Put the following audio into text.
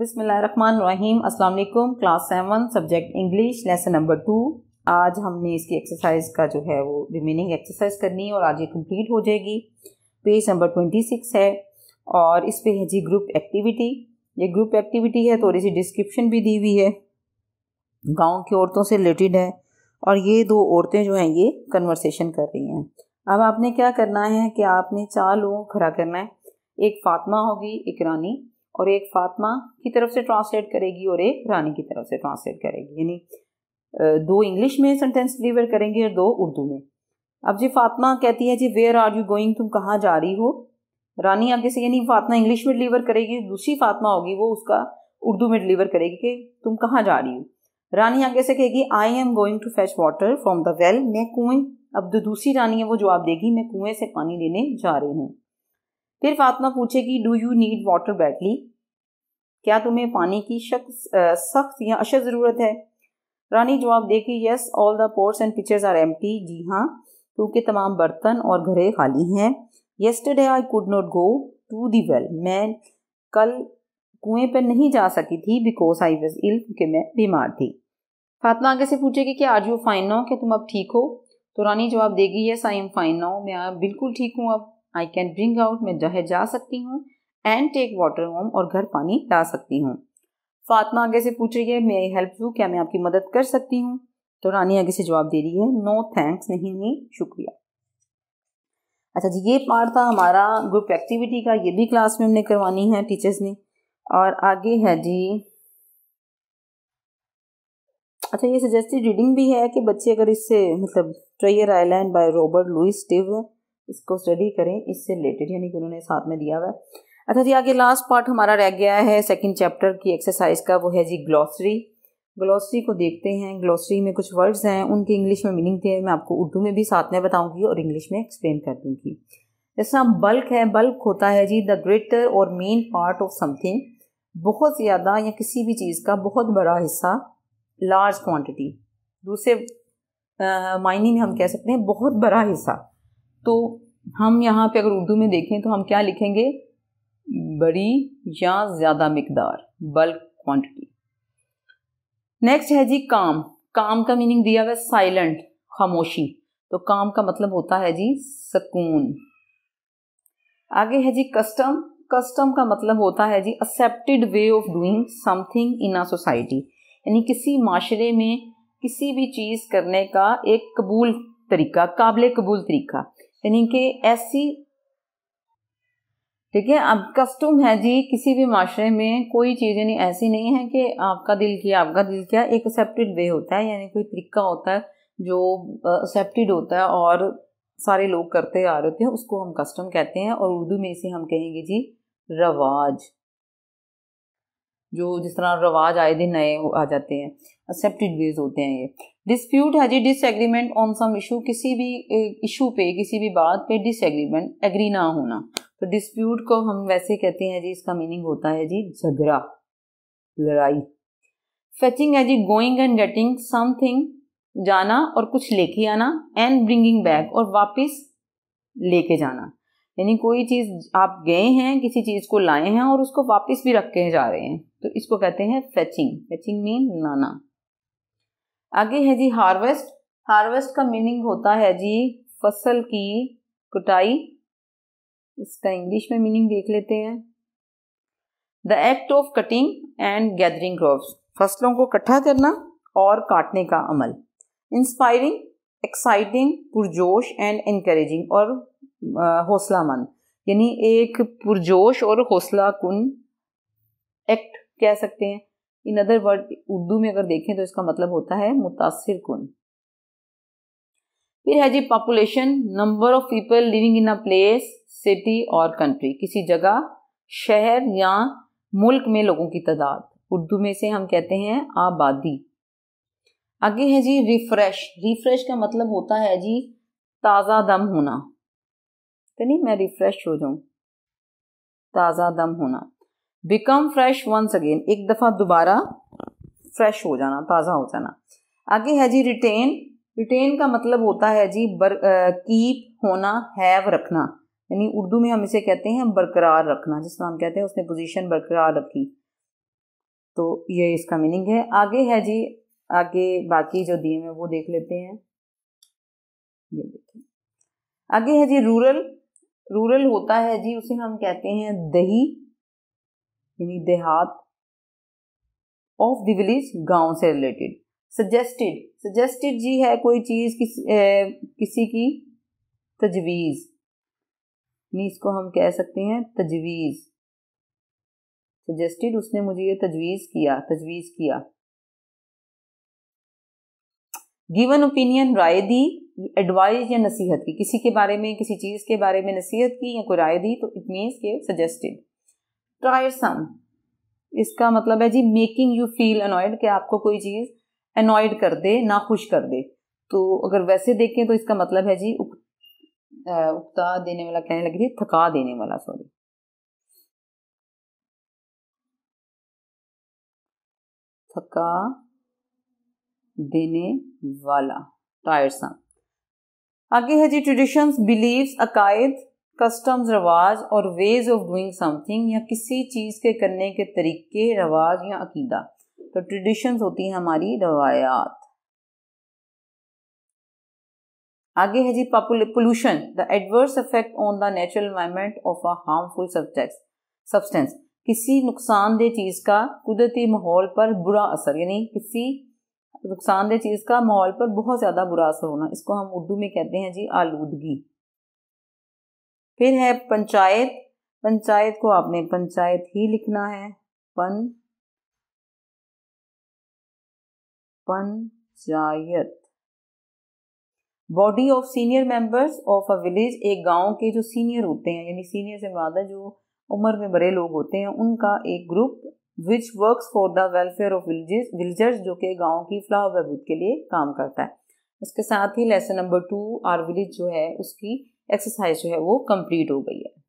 बिसमीम अल्लाम class seven subject English lesson number two आज हमने इसकी एक्सरसाइज का जो है वो रिमेनिंग एक्सरसाइज करनी है और आज ये कंप्लीट हो जाएगी पेज नंबर ट्वेंटी सिक्स है और इस पे है जी ग्रुप एक्टिविटी ये ग्रुप एक्टिविटी है थोड़ी सी डिस्क्रिप्शन भी दी हुई है गाँव की औरतों से रिलेटेड है और ये दो औरतें जो हैं ये कन्वर्सेशन कर रही हैं अब आपने क्या करना है कि आपने चार लोगों खड़ा करना है एक फातमा होगी एक रानी और एक फातिमा की तरफ से ट्रांसलेट करेगी और एक रानी की तरफ से ट्रांसलेट करेगी यानी दो इंग्लिश में सेंटेंस डिलीवर करेंगे और दो उर्दू में अब जी फातिमा कहती है जी वेयर आर यू गोइंग तुम कहाँ जा रही हो रानी आगे से यानी फातमा इंग्लिश में डिलीवर करेगी दूसरी फातिमा होगी वो उसका उर्दू में डिलीवर करेगी कि तुम कहाँ जा रही हो रानी आगे से कहेगी I am going to fetch water from the well मैं कुएं अब जो दूसरी रानी है वो जवाब देगी मैं कुएं से पानी लेने जा रही हूँ फिर फातिमा पूछेगी do you need water badly क्या तुम्हें पानी की सख्त या अशद ज़रूरत है रानी जवाब देगी yes all the pots and pitchers are एम जी हाँ क्योंकि तमाम बर्तन और घरे खाली हैं yesterday I could not go to the well मैं कल कुएं पर नहीं जा सकी थी बिकॉज आई वॉज इल क्योंकि मैं बीमार थी फातमा आगे से पूछेगी कि आर यू फाइन नाउ क्या तुम अब ठीक हो तो रानी जवाब देगी yes I am fine now मैं बिल्कुल ठीक हूँ अब आई कैन ब्रिंग आउट मैं जहे जा सकती हूँ एंड टेक वाटर होम और घर पानी ला सकती हूँ फातमा आगे से पूछ रही है मैं हेल्प यू क्या मैं आपकी मदद कर सकती हूँ तो रानी आगे से जवाब दे रही है नो थैंक्स नहीं नहीं शुक्रिया अच्छा जी ये पार्ट था हमारा ग्रुप एक्टिविटी का ये भी क्लास में हमने करवानी है टीचर्स ने और आगे है जी अच्छा ये सजेस्टेड रीडिंग भी है कि बच्चे अगर इससे मतलब Treasure Island by Robert Louis टिव इसको स्टडी करें इससे रिलेटेड यानी कि उन्होंने साथ में दिया हुआ है अर्थात ये आगे लास्ट पार्ट हमारा रह गया है सेकंड चैप्टर की एक्सरसाइज का वो है जी ग्लॉसरी ग्लॉसरी को देखते हैं ग्लॉसरी में कुछ वर्ड्स हैं उनके इंग्लिश में मीनिंग थे मैं आपको उर्दू में भी साथ में बताऊंगी और इंग्लिश में एक्सप्लेन कर दूंगी जैसा बल्क है बल्क होता है जी द ग्रेटर और मेन पार्ट ऑफ समथिंग बहुत ज़्यादा या किसी भी चीज़ का बहुत बड़ा हिस्सा लार्ज क्वान्टिटी दूसरे मायने में हम कह सकते हैं बहुत बड़ा हिस्सा तो हम यहाँ पे अगर उर्दू में देखें तो हम क्या लिखेंगे बड़ी या ज़्यादा मकदार बल्क क्वांटिटी नेक्स्ट है जी काम काम का मीनिंग दिया हुआ है साइलेंट खामोशी तो काम का मतलब होता है जी सकून आगे है जी कस्टम कस्टम का मतलब होता है जी accepted way of doing something in a society यानी किसी माशरे में किसी भी चीज़ करने का एक कबूल तरीका काबिल कबूल तरीका यानी कि ऐसी ठीक है अब कस्टम है जी किसी भी माशरे में कोई चीज़ यानी ऐसी नहीं है कि आपका दिल किया आपका दिल किया एक एक्सेप्टेड वे होता है यानी कोई तरीका होता है जो एक्सेप्टेड होता है और सारे लोग करते आ रहे हैं उसको हम कस्टम कहते हैं और उर्दू में इसे हम कहेंगे जी रवाज जो जिस तरह रवाज आए दिन नए आ जाते हैं एक्सेप्टेड वेज होते हैं ये डिस्प्यूट है जी डिसएग्रीमेंट ऑन सम इशू किसी भी इशू पे किसी भी बात पे डिसएग्रीमेंट एग्री ना होना तो डिस्प्यूट को हम वैसे कहते हैं जी इसका मीनिंग होता है जी झगड़ा लड़ाई फेचिंग है जी गोइंग एंड गेटिंग समथिंग जाना और कुछ लेके आना एंड ब्रिंगिंग बैक और वापस लेके जाना यानी कोई चीज़ आप गए हैं किसी चीज़ को लाए हैं और उसको वापस भी रख के जा रहे हैं तो इसको कहते हैं फेचिंग फेचिंग मीन लाना आगे है जी हार्वेस्ट हार्वेस्ट का मीनिंग होता है जी फसल की कटाई इसका इंग्लिश में मीनिंग देख लेते हैं the act of cutting and gathering crops फसलों को इकट्ठा करना और काटने का अमल इंस्पायरिंग एक्साइटिंग पुरजोश एंड एनकरेजिंग और हौसला मंद यानी एक पुरजोश और हौसला कुन एक्ट कह सकते हैं इन अदर वर्ड उर्दू में अगर देखें तो इसका मतलब होता है मुतासर कुन फिर है जी population number of people living in a place city और कंट्री किसी जगह शहर या मुल्क में लोगों की तादाद उर्दू में से हम कहते हैं आबादी आगे है जी रिफ्रेश रिफ्रेश का मतलब होता है जी ताज़ा दम होना तो नहीं मैं रिफ्रेश हो जाऊं ताज़ा दम होना बिकम फ्रेश वंस अगेन एक दफ़ा दोबारा फ्रेश हो जाना ताज़ा हो जाना आगे है जी रिटेन रिटेन का मतलब होता है जी बर कीप होना हैव रखना यानी उर्दू में हम इसे कहते हैं बरकरार रखना तरह हम कहते हैं उसने पोजीशन बरकरार रखी तो ये इसका मीनिंग है आगे है जी आगे बाकी जो दिए हैं वो देख लेते हैं ये देखिए आगे है जी रूरल रूरल होता है जी उसे हम कहते हैं दही यानी देहात ऑफ द विलेज गांव से रिलेटेड सजेस्टेड सजेस्टेड जी है कोई चीज़ किस, ए, किसी की तजवीज़ यानी इसको हम कह सकते हैं तजवीज़ सजेस्टेड उसने मुझे ये तजवीज़ किया तजवीज़ किया गिवन ओपिनियन राय दी एडवाइज या नसीहत की किसी के बारे में किसी चीज़ के बारे में नसीहत की या कोई राय दी तो इट मीन्स के सजेस्टेड ट्राई सम इसका मतलब है जी मेकिंग यू फील अनॉयड कि आपको कोई चीज़ अनॉयड कर दे ना खुश कर दे तो अगर वैसे देखें तो इसका मतलब है जी उकता देने वाला कहने लगी थी थका देने वाला सॉरी थका देने वाला टायरसम आगे है जी ट्रेडिशंस बिलीव्स अकायद कस्टम्स रवाज और वेज ऑफ डूइंग समथिंग या किसी चीज़ के करने के तरीके रवाज या अकीदा तो ट्रेडिशंस होती हैं हमारी रवायात आगे है जी pollution the adverse effect on the natural environment of a harmful subject substance किसी नुकसानदेह चीज़ का कुदरती माहौल पर बुरा असर यानी किसी नुकसानदेह चीज़ का माहौल पर बहुत ज़्यादा बुरा असर होना इसको हम उर्दू में कहते हैं जी आलूदगी फिर है पंचायत पंचायत को आपने पंचायत ही लिखना है पन panchayat body of senior members of a village एक गांव के जो सीनियर होते हैं यानी सीनियर से है जो उम्र में बड़े लोग होते हैं उनका एक group which work for the welfare of villages villagers जो कि गाँव की फलाह बहबूद के लिए काम करता है इसके साथ ही lesson number two our village जो है उसकी एक्सरसाइज जो है वो कंप्लीट हो गई है